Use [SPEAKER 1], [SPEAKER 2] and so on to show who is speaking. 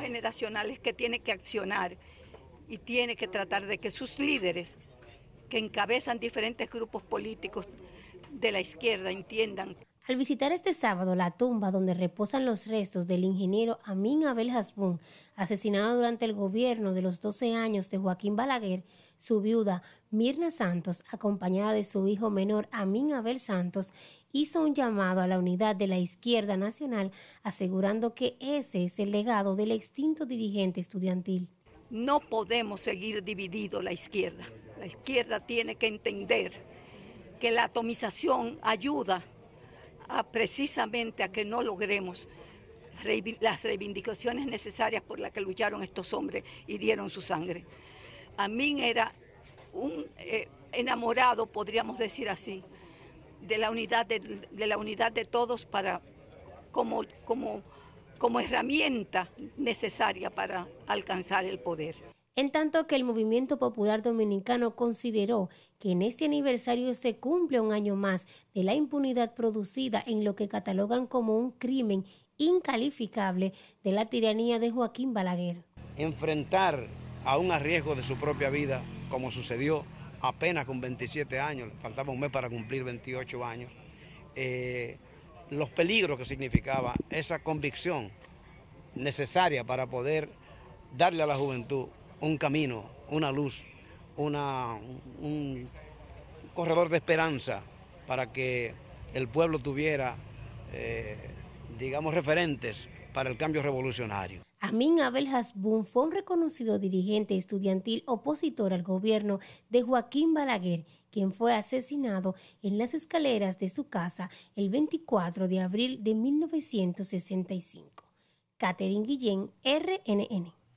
[SPEAKER 1] Generacional es que tiene que accionar y tiene que tratar de que sus líderes, que encabezan diferentes grupos políticos de la izquierda, entiendan
[SPEAKER 2] al visitar este sábado la tumba donde reposan los restos del ingeniero Amin Abel Hasbun, asesinado durante el gobierno de los 12 años de Joaquín Balaguer, su viuda Mirna Santos, acompañada de su hijo menor Amin Abel Santos, hizo un llamado a la unidad de la izquierda nacional, asegurando que ese es el legado del extinto dirigente estudiantil.
[SPEAKER 1] No podemos seguir dividido la izquierda. La izquierda tiene que entender que la atomización ayuda a, precisamente a que no logremos las reivindicaciones necesarias por las que lucharon estos hombres y dieron su sangre. a mí era un eh, enamorado, podríamos decir así, de la unidad de, la unidad de todos para como, como herramienta necesaria para alcanzar el poder
[SPEAKER 2] en tanto que el movimiento popular dominicano consideró que en este aniversario se cumple un año más de la impunidad producida en lo que catalogan como un crimen incalificable de la tiranía de Joaquín Balaguer.
[SPEAKER 3] Enfrentar a un arriesgo de su propia vida, como sucedió apenas con 27 años, faltaba un mes para cumplir 28 años, eh, los peligros que significaba esa convicción necesaria para poder darle a la juventud un camino, una luz, una, un corredor de esperanza para que el pueblo tuviera, eh, digamos, referentes para el cambio revolucionario.
[SPEAKER 2] Amin Abel Hasbun fue un reconocido dirigente estudiantil opositor al gobierno de Joaquín Balaguer, quien fue asesinado en las escaleras de su casa el 24 de abril de 1965. Catherine Guillén, RNN.